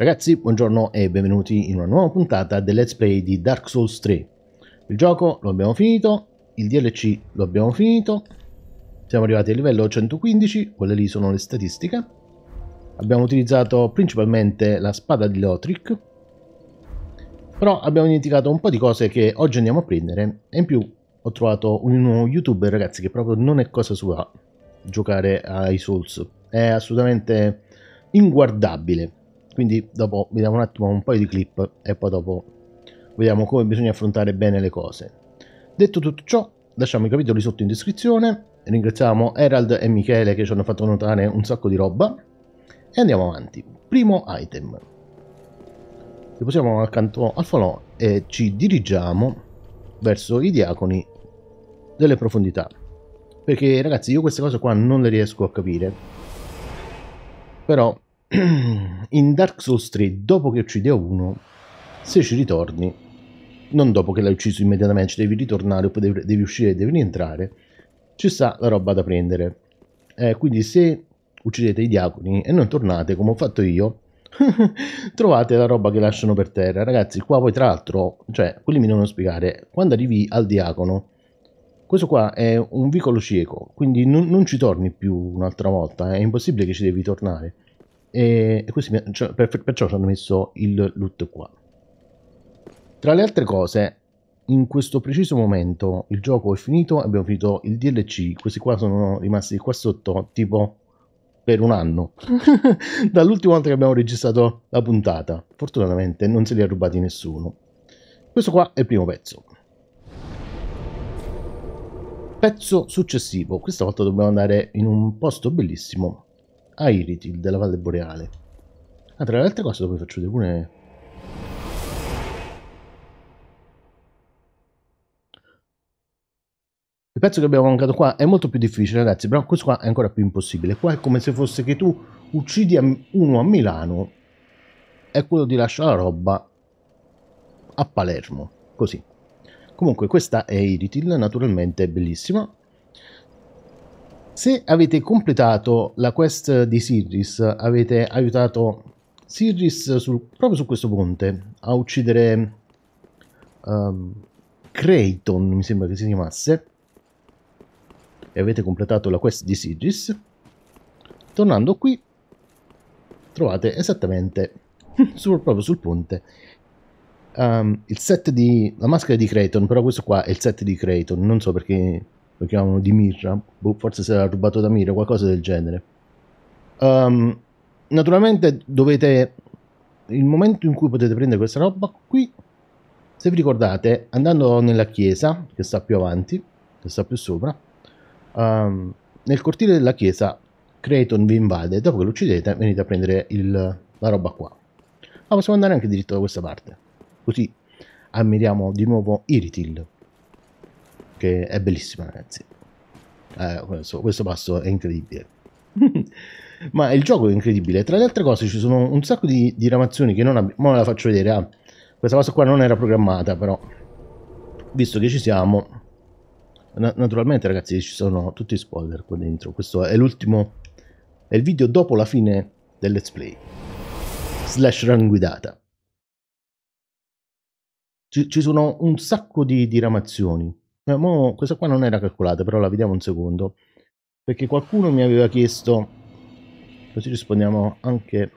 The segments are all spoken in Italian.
Ragazzi, buongiorno e benvenuti in una nuova puntata del Let's Play di Dark Souls 3. Il gioco lo abbiamo finito, il DLC lo abbiamo finito, siamo arrivati al livello 115, quelle lì sono le statistiche. Abbiamo utilizzato principalmente la spada di Lotric, però abbiamo dimenticato un po' di cose che oggi andiamo a prendere e in più ho trovato un nuovo youtuber ragazzi che proprio non è cosa sua giocare ai Souls, è assolutamente inguardabile quindi dopo vediamo un attimo un paio di clip e poi dopo vediamo come bisogna affrontare bene le cose. Detto tutto ciò, lasciamo i capitoli sotto in descrizione, ringraziamo Herald e Michele che ci hanno fatto notare un sacco di roba e andiamo avanti. Primo item. Riposiamo accanto al falò e ci dirigiamo verso i diaconi delle profondità. Perché ragazzi io queste cose qua non le riesco a capire. Però in Dark Souls 3, dopo che uccidevo uno, se ci ritorni, non dopo che l'hai ucciso immediatamente, devi ritornare, o devi, devi uscire, devi rientrare, ci sta la roba da prendere. Eh, quindi se uccidete i diaconi e non tornate, come ho fatto io, trovate la roba che lasciano per terra. Ragazzi, qua poi tra l'altro, cioè, quelli mi devono spiegare, quando arrivi al diacono, questo qua è un vicolo cieco, quindi non, non ci torni più un'altra volta, è impossibile che ci devi tornare e, e questi, cioè, per, perciò ci hanno messo il loot qua. Tra le altre cose, in questo preciso momento il gioco è finito, abbiamo finito il DLC, questi qua sono rimasti qua sotto tipo per un anno, dall'ultima volta che abbiamo registrato la puntata. Fortunatamente non se li ha rubati nessuno. Questo qua è il primo pezzo. Pezzo successivo, questa volta dobbiamo andare in un posto bellissimo Airit, della Valle Boreale. Ah, tra le altre cose dopo vi faccio vedere pure... Il pezzo che abbiamo mancato qua è molto più difficile, ragazzi, però questo qua è ancora più impossibile. Qua è come se fosse che tu uccidi uno a Milano e quello di lasciare la roba a Palermo, così. Comunque questa è Iritil, naturalmente è bellissima, se avete completato la quest di Sirgis, avete aiutato Sirgis sul, proprio su questo ponte a uccidere um, ehm, Creighton, mi sembra che si chiamasse, e avete completato la quest di Sigis, tornando qui trovate esattamente sul, proprio sul ponte um, il set di la maschera di Creighton, però questo qua è il set di Creighton, non so perché lo chiamano di Mirra, boh, forse se l'ha rubato da Mirra, qualcosa del genere. Um, naturalmente dovete, il momento in cui potete prendere questa roba qui, se vi ricordate, andando nella chiesa, che sta più avanti, che sta più sopra, um, nel cortile della chiesa Creighton vi invade, dopo che lo uccidete venite a prendere il, la roba qua. Ma possiamo andare anche diritto da questa parte, così ammiriamo di nuovo Iritil che è bellissima ragazzi. Eh, questo, questo passo è incredibile. Ma il gioco è incredibile. Tra le altre cose ci sono un sacco di diramazioni che non abbiamo... la faccio vedere. Ah, questa cosa qua non era programmata però. Visto che ci siamo... Na naturalmente ragazzi ci sono tutti i spoiler qua dentro. Questo è l'ultimo... È il video dopo la fine del let's play. Slash run guidata. Ci, ci sono un sacco di diramazioni eh, mo, questa qua non era calcolata, però la vediamo un secondo. Perché qualcuno mi aveva chiesto, così rispondiamo anche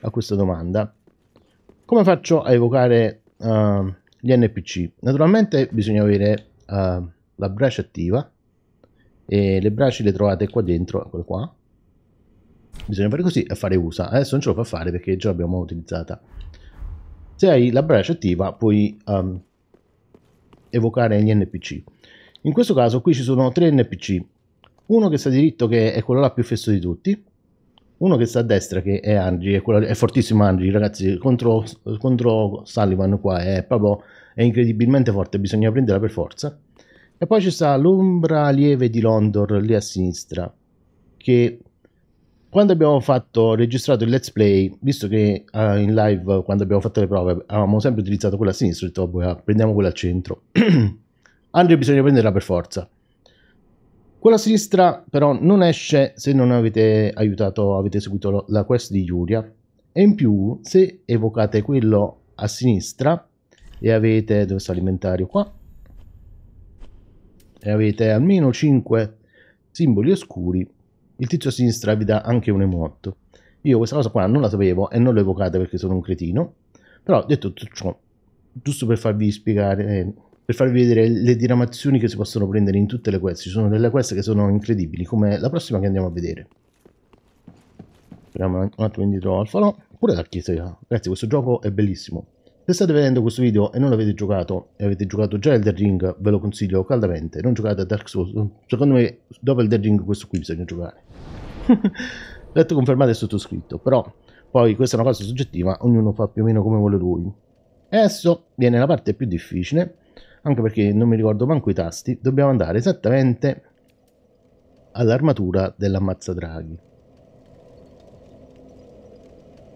a questa domanda, come faccio a evocare uh, gli NPC? Naturalmente bisogna avere uh, la brace attiva e le braccia le trovate qua dentro, eccole qua. Bisogna fare così e fare usa. Adesso non ce lo fa fare perché già l'abbiamo utilizzata. Se hai la brace attiva puoi um, evocare gli NPC. In questo caso qui ci sono tre NPC, uno che sta diritto che è quello là più fesso di tutti, uno che sta a destra che è Angie, è, è fortissimo Angie ragazzi, contro, contro Sullivan qua è proprio è incredibilmente forte, bisogna prenderla per forza. E poi ci sta l'ombra lieve di Londor lì a sinistra, che quando abbiamo fatto, registrato il let's play, visto che uh, in live quando abbiamo fatto le prove avevamo sempre utilizzato quella a sinistra, ho detto vabbè, ah, prendiamo quella al centro. Andrea bisogna prenderla per forza. Quella a sinistra però non esce se non avete aiutato, avete seguito lo, la quest di Yuria. E in più, se evocate quello a sinistra e avete, dove sta l'alimentario qua, e avete almeno 5 simboli oscuri, il tizio a sinistra vi dà anche un emote. Io questa cosa qua non la sapevo e non l'ho evocata perché sono un cretino. Però detto tutto ciò, giusto per farvi spiegare, eh, per farvi vedere le diramazioni che si possono prendere in tutte le quest. Ci sono delle quest che sono incredibili, come la prossima che andiamo a vedere. Speriamo un attimo indietro al falò. Pure la chiesa, ragazzi questo gioco è bellissimo. Se state vedendo questo video e non l'avete giocato e avete giocato già Elder Ring, ve lo consiglio caldamente, non giocate a Dark Souls. Secondo me dopo Elder Ring questo qui bisogna giocare. Letto confermato e sottoscritto, però poi questa è una cosa soggettiva, ognuno fa più o meno come vuole lui. E adesso viene la parte più difficile, anche perché non mi ricordo manco i tasti, dobbiamo andare esattamente all'armatura dell'ammazzadraghi.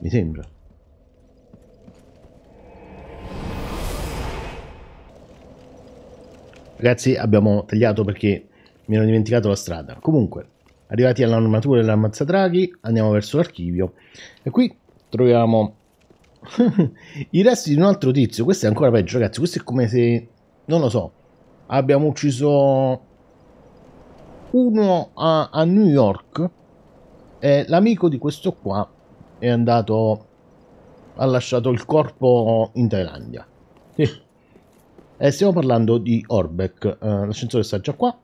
Mi sembra. Ragazzi abbiamo tagliato perché mi ero dimenticato la strada. Comunque, Arrivati all'armatura dell'ammazzatraghi, andiamo verso l'archivio e qui troviamo i resti di un altro tizio. Questo è ancora peggio, ragazzi. Questo è come se, non lo so, abbiamo ucciso uno a, a New York e l'amico di questo qua è andato, ha lasciato il corpo in Thailandia. Sì. E eh, stiamo parlando di Orbeck. Uh, eh, l'ascensore sta già qua.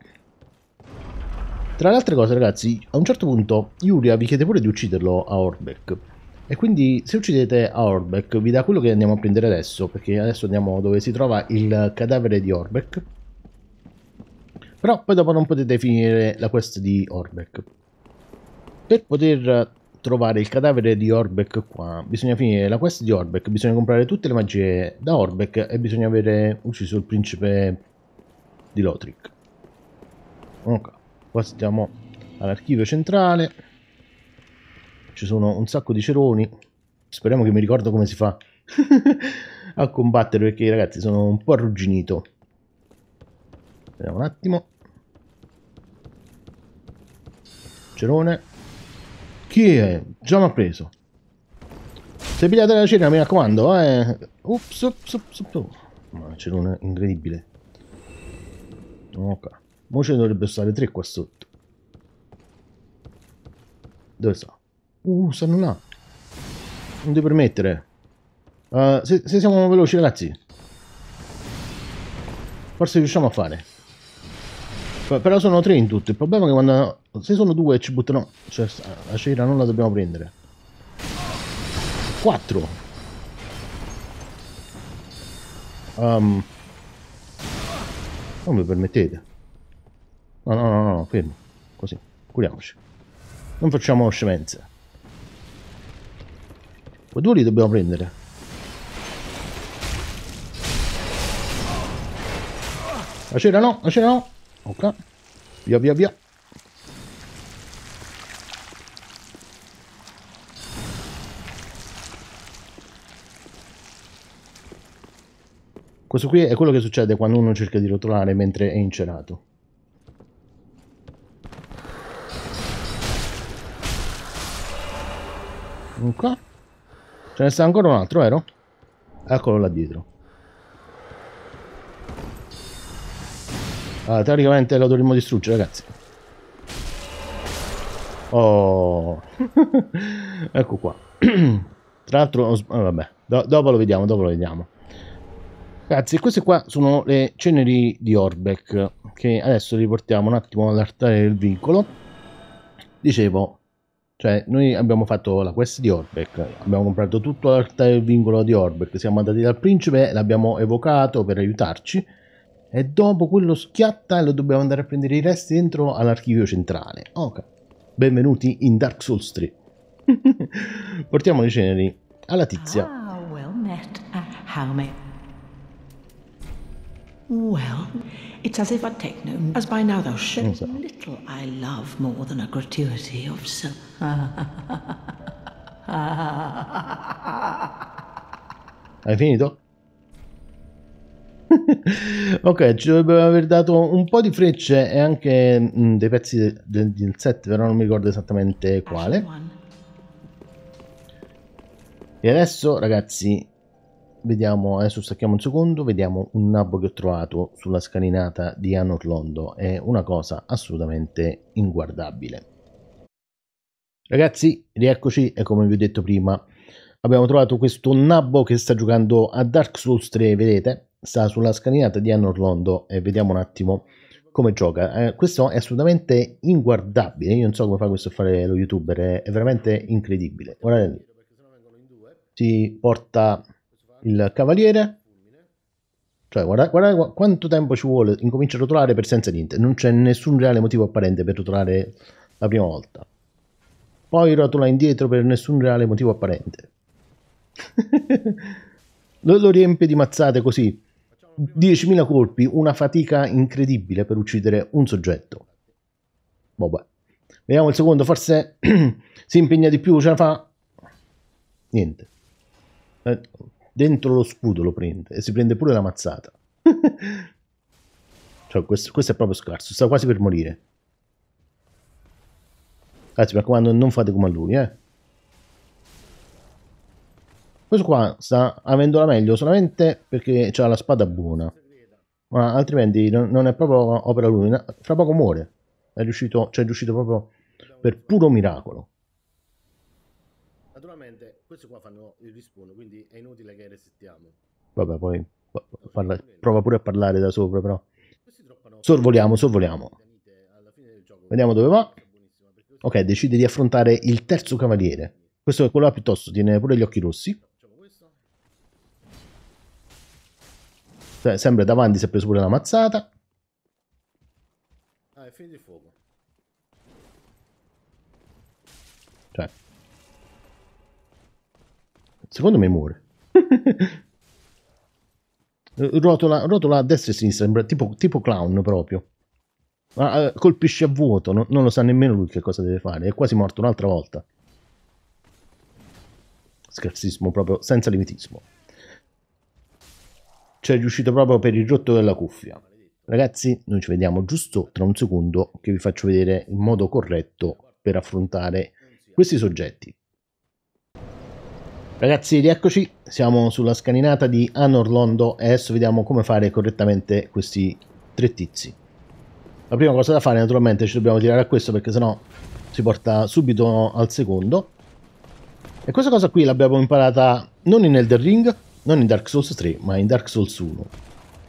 Tra le altre cose, ragazzi, a un certo punto Yuria vi chiede pure di ucciderlo a Orbeck. E quindi se uccidete a Orbeck vi dà quello che andiamo a prendere adesso, perché adesso andiamo dove si trova il cadavere di Orbeck. Però poi dopo non potete finire la quest di Orbeck. Per poter trovare il cadavere di Orbeck qua, bisogna finire la quest di Orbeck, bisogna comprare tutte le magie da Orbeck e bisogna avere ucciso il principe di Lothric Ok. Qua stiamo all'archivio centrale. Ci sono un sacco di ceroni. Speriamo che mi ricordo come si fa a combattere perché ragazzi sono un po' arrugginito. Vediamo un attimo. Cerone. Chi è? Già mi ha preso. Se pigliate la cena mi raccomando, eh. Ups, ups, ups, ups. Ma c'è un incredibile. Ok. Mo ce ne dovrebbero stare tre qua sotto. Dove sta? Uh, stanno là. Non ti permettere. Uh, se, se siamo veloci, ragazzi. Forse riusciamo a fare. Però sono tre in tutto. Il problema è che quando... Se sono due ci buttano... Cioè, la cera non la dobbiamo prendere. Quattro. Um, non mi permettete. No, no, no, no, fermo. Così, curiamoci. Non facciamo scemenze. Quei due li dobbiamo prendere. La cera no, la cera no. Ok. Via, via, via. Questo qui è quello che succede quando uno cerca di rotolare mentre è incerato. Eccolo qua. Ce ne sta ancora un altro, vero? Eccolo là dietro. Allora, teoricamente lo dovremmo distruggere, ragazzi. Oh. ecco qua. Tra l'altro, ah, vabbè, Do dopo lo vediamo, dopo lo vediamo. Ragazzi, queste qua sono le ceneri di Orbeck, che adesso riportiamo un attimo all'altare del vincolo. Dicevo, cioè, noi abbiamo fatto la quest di Orbeck, abbiamo comprato tutto l'altare del vincolo di Orbeck, siamo andati dal principe, l'abbiamo evocato per aiutarci e dopo quello schiatta e lo dobbiamo andare a prendere i resti dentro all'archivio centrale. Ok, benvenuti in Dark Souls 3. Portiamo le ceneri alla tizia. Ah, well met. Uh, Well, it's as if I'd taken as by now thou shouldst. So. Little I love more than a gratuity of so. Hai finito? ok, ci dovrebbero aver dato un po' di frecce e anche mh, mm, dei pezzi del, del, del set, però non mi ricordo esattamente quale. E adesso, ragazzi, vediamo adesso stacchiamo un secondo vediamo un nabbo che ho trovato sulla scalinata di Anorlondo è una cosa assolutamente inguardabile ragazzi rieccoci e come vi ho detto prima abbiamo trovato questo nabbo che sta giocando a Dark Souls 3 vedete sta sulla scalinata di Anorlondo e vediamo un attimo come gioca eh, questo è assolutamente inguardabile io non so come fa questo a fare lo youtuber è, è veramente incredibile guardate lì si porta il cavaliere. Cioè, guarda, guarda, quanto tempo ci vuole, incomincia a rotolare per senza niente. Non c'è nessun reale motivo apparente per rotolare la prima volta. Poi rotola indietro per nessun reale motivo apparente. lo, lo riempie di mazzate così. 10.000 colpi, una fatica incredibile per uccidere un soggetto. Vabbè. Boh, Vediamo il secondo, forse si impegna di più, ce la fa. Niente. Eh, dentro lo scudo lo prende e si prende pure la mazzata. cioè, questo, questo, è proprio scarso, sta quasi per morire. Ragazzi, mi raccomando, non fate come a lui, eh. Questo qua sta avendo la meglio solamente perché ha la spada buona. Ma altrimenti non, non è proprio opera lui. Fra poco muore. È riuscito, cioè è riuscito proprio per puro miracolo. Naturalmente, questi qua fanno il respawn, quindi è inutile che resettiamo. Vabbè, poi parla, prova pure a parlare da sopra, però. Sorvoliamo, sorvoliamo. Vediamo dove va. Ok, decide di affrontare il terzo cavaliere. Questo è quello là piuttosto, tiene pure gli occhi rossi. Cioè, sempre davanti si è preso pure la mazzata. Ah, è finito il fuoco. Cioè, Secondo me muore. rotola, rotola, a destra e a sinistra, sembra tipo, tipo clown proprio. Ma, eh, colpisce a vuoto, no, non lo sa nemmeno lui che cosa deve fare. È quasi morto un'altra volta. Scherzismo proprio senza limitismo. C'è riuscito proprio per il rotto della cuffia. Ragazzi, noi ci vediamo giusto tra un secondo che vi faccio vedere il modo corretto per affrontare questi soggetti. Ragazzi, rieccoci, siamo sulla scaninata di Anor Londo e adesso vediamo come fare correttamente questi tre tizi. La prima cosa da fare naturalmente ci dobbiamo tirare a questo perché sennò si porta subito al secondo. E questa cosa qui l'abbiamo imparata non in Elder Ring, non in Dark Souls 3, ma in Dark Souls 1.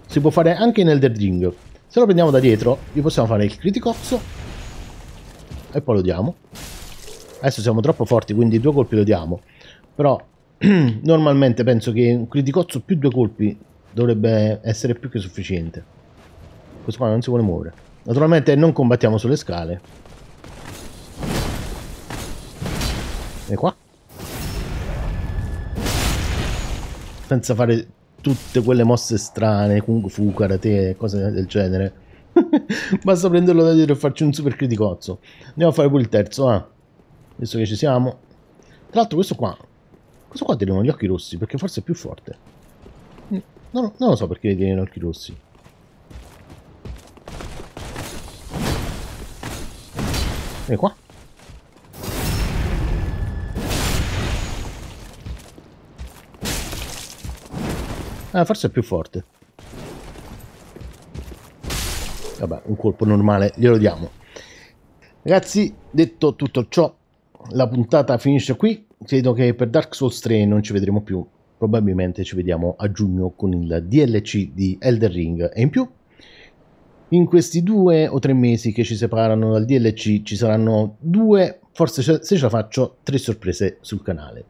Si può fare anche in Elder Ring. Se lo prendiamo da dietro, gli possiamo fare il criticozzo e poi lo diamo. Adesso siamo troppo forti, quindi due colpi lo diamo. Però normalmente penso che un criticozzo più due colpi dovrebbe essere più che sufficiente. Questo qua non si vuole muovere. Naturalmente non combattiamo sulle scale. E qua? Senza fare tutte quelle mosse strane, kung fu, karate, cose del genere. Basta prenderlo da dietro e farci un super criticozzo. Andiamo a fare pure il terzo, ah. Visto che ci siamo. Tra l'altro questo qua questo qua teneva gli occhi rossi, perché forse è più forte. Non, non lo so perché tiene gli occhi rossi. E qua. Ah, forse è più forte. Vabbè, un colpo normale glielo diamo. Ragazzi, detto tutto ciò, la puntata finisce qui credo che per Dark Souls 3 non ci vedremo più, probabilmente ci vediamo a giugno con il DLC di Elder Ring e in più in questi due o tre mesi che ci separano dal DLC ci saranno due, forse se ce la faccio, tre sorprese sul canale.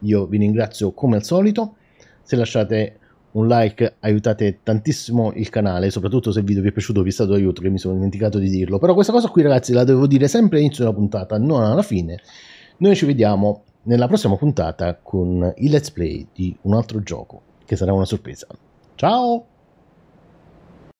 Io vi ringrazio come al solito, se lasciate un like aiutate tantissimo il canale, soprattutto se il video vi è piaciuto vi è stato aiuto, che mi sono dimenticato di dirlo, però questa cosa qui ragazzi la devo dire sempre all'inizio della puntata, non alla fine. Noi ci vediamo nella prossima puntata con il let's play di un altro gioco che sarà una sorpresa. Ciao!